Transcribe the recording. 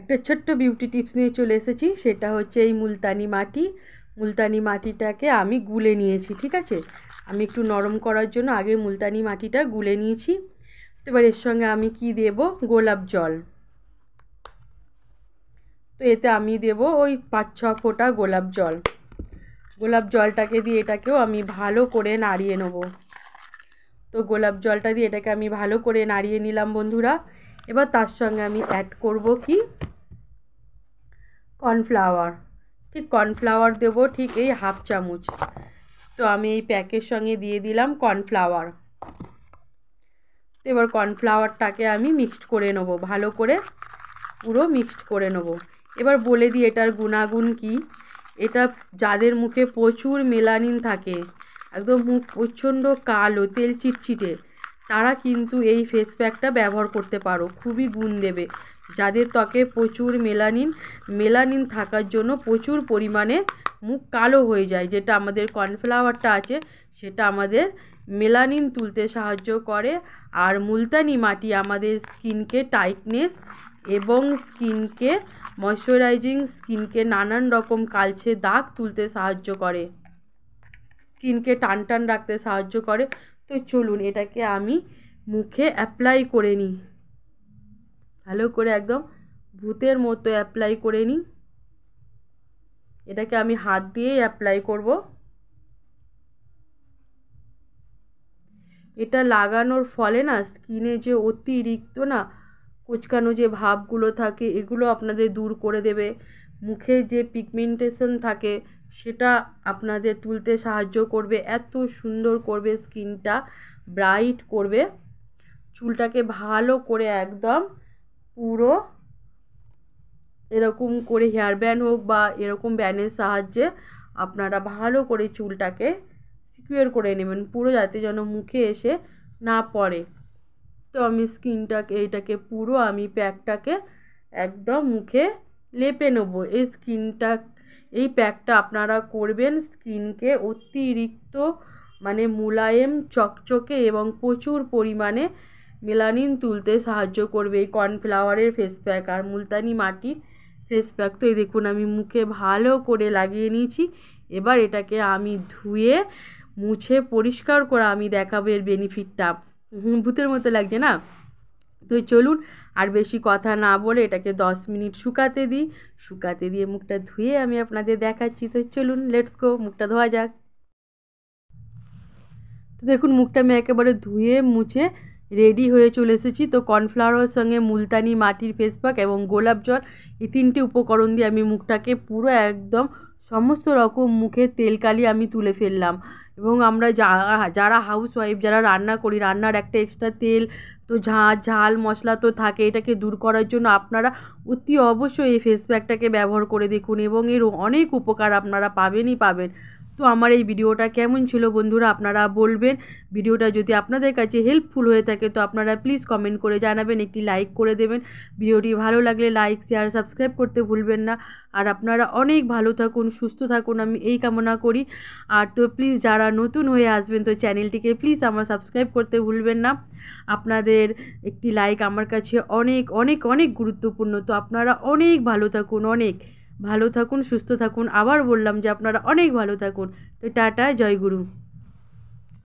একটা ছোট্ট beauty tips নিয়ে চলে এসেছি সেটা হচ্ছে এই মুলতানি মাটি মুলতানি মাটিটাকে আমি গুলে নিয়েছি ঠিক আছে আমি একটু নরম করার জন্য আগে মুলতানি মাটিটা গুলে নিয়েছি এবার এর সঙ্গে আমি কি দেব গোলাপ জল তো এতে আমি দেব ওই পাঁচ ছ ফোঁটা গোলাপ জল গোলাপ জলটাকে দিয়ে এটাকেও আমি ভালো করে নাড়িয়ে নেব তো গোলাপ জলটা দিয়ে এটাকে আমি ভালো করে নাড়িয়ে নিলাম বন্ধুরা এবার তার সঙ্গে আমি অ্যাড করব কি কর্নফ্লাওয়ার ঠিক কর্নফ্লাওয়ার দেব ঠিক এই হাফ চামচ তো আমি এই প্যাকের সঙ্গে দিয়ে দিলাম কর্নফ্লাওয়ার এবার কর্নফ্লাওয়ারটাকে আমি মিক্সড করে নেবো ভালো করে পুরো মিক্সড করে নেবো এবার বলে দিই এটার গুণাগুণ কি এটা যাদের মুখে প্রচুর মেলানিন থাকে একদম মুখ প্রচণ্ড কালো তেল চিটচিটে তারা কিন্তু এই ফেস প্যাকটা ব্যবহার করতে পারো খুবই গুণ দেবে যাদের ত্বকে প্রচুর মেলানিন মেলানিন থাকার জন্য প্রচুর পরিমাণে মুখ কালো হয়ে যায় যেটা আমাদের কর্নফ্লাওয়ারটা আছে সেটা আমাদের মেলানিন তুলতে সাহায্য করে আর মুলতানি মাটি আমাদের স্কিনকে টাইটনেস এবং স্কিনকে ময়শ্চারাইজিং স্কিনকে নানান রকম কালছে দাগ তুলতে সাহায্য করে স্কিনকে টান টান রাখতে সাহায্য করে তো চলুন এটাকে আমি মুখে অ্যাপ্লাই করে নিই ভালো করে একদম ভূতের মতো অ্যাপ্লাই করে নিই এটাকে আমি হাত দিয়েই অ্যাপ্লাই করব এটা লাগানোর ফলে না স্কিনে যে অতিরিক্ত না কুচকানো যে ভাবগুলো থাকে এগুলো আপনাদের দূর করে দেবে মুখে যে পিগমেন্টেশন থাকে সেটা আপনাদের তুলতে সাহায্য করবে এত সুন্দর করবে স্কিনটা ব্রাইট করবে চুলটাকে ভালো করে একদম পুরো এরকম করে হেয়ার ব্যান্ড হোক বা এরকম ব্যান্ডের সাহায্যে আপনারা ভালো করে চুলটাকে সিকিউর করে নেবেন পুরো যাতে যেন মুখে এসে না পড়ে তো আমি স্কিনটাকে এইটাকে পুরো আমি প্যাকটাকে একদম মুখে লেপে নেব এই স্কিনটা এই প্যাকটা আপনারা করবেন স্কিনকে অতিরিক্ত মানে মুলায়েম চকচকে এবং প্রচুর পরিমাণে মেলানিন তুলতে সাহায্য করবে এই কর্নফ্লাওয়ারের ফেস প্যাক আর মুলতানি মাটির ফেস প্যাক তো এই দেখুন আমি মুখে ভালো করে লাগিয়ে নিয়েছি এবার এটাকে আমি ধুয়ে মুছে পরিষ্কার করা আমি দেখাবো এর বেনিফিটটা ভূতের মতো লাগছে না তো চলুন আর বেশি কথা না বলে এটাকে দশ মিনিট শুকাতে দিই শুকাতে দিয়ে মুখটা ধুয়ে আমি আপনাদের দেখাচ্ছি তো চলুন লেটস গো মুখটা ধোয়া যাক তো দেখুন মুখটা আমি একেবারে ধুয়ে মুছে রেডি হয়ে চলে এসেছি তো কর্নফ্লাওয়ারের সঙ্গে মুলতানি মাটির ফেসপাক এবং গোলাপ জল এই তিনটি উপকরণ দিয়ে আমি মুখটাকে পুরো একদম সমস্ত রকম মুখে তেলকালি আমি তুলে ফেললাম এবং আমরা যা যারা হাউস ওয়াইফ যারা রান্না করি রান্নার একটা এক্সট্রা তেল তো ঝাঁ ঝাল মশলা তো থাকে এটাকে দূর করার জন্য আপনারা অতি অবশ্যই এই ফেসপ্যাকটাকে ব্যবহার করে দেখুন এবং এর অনেক উপকার আপনারা পাবেনই পাবেন তো আমার এই ভিডিওটা কেমন ছিল বন্ধুরা আপনারা বলবেন ভিডিওটা যদি আপনাদের কাছে হেল্পফুল হয়ে থাকে তো আপনারা প্লিজ কমেন্ট করে জানাবেন একটি লাইক করে দেবেন ভিডিওটি ভালো লাগলে লাইক শেয়ার সাবস্ক্রাইব করতে ভুলবেন না আর আপনারা অনেক ভালো থাকুন সুস্থ থাকুন আমি এই কামনা করি আর তো প্লিজ যারা নতুন হয়ে আসবেন তো চ্যানেলটিকে প্লিজ আমার সাবস্ক্রাইব করতে ভুলবেন না আপনাদের একটি লাইক আমার কাছে অনেক অনেক অনেক গুরুত্বপূর্ণ তো আপনারা অনেক ভালো থাকুন অনেক ভালো থাকুন সুস্থ থাকুন আবার বললাম যে আপনারা অনেক ভালো থাকুন তো টাটা জয়গুরু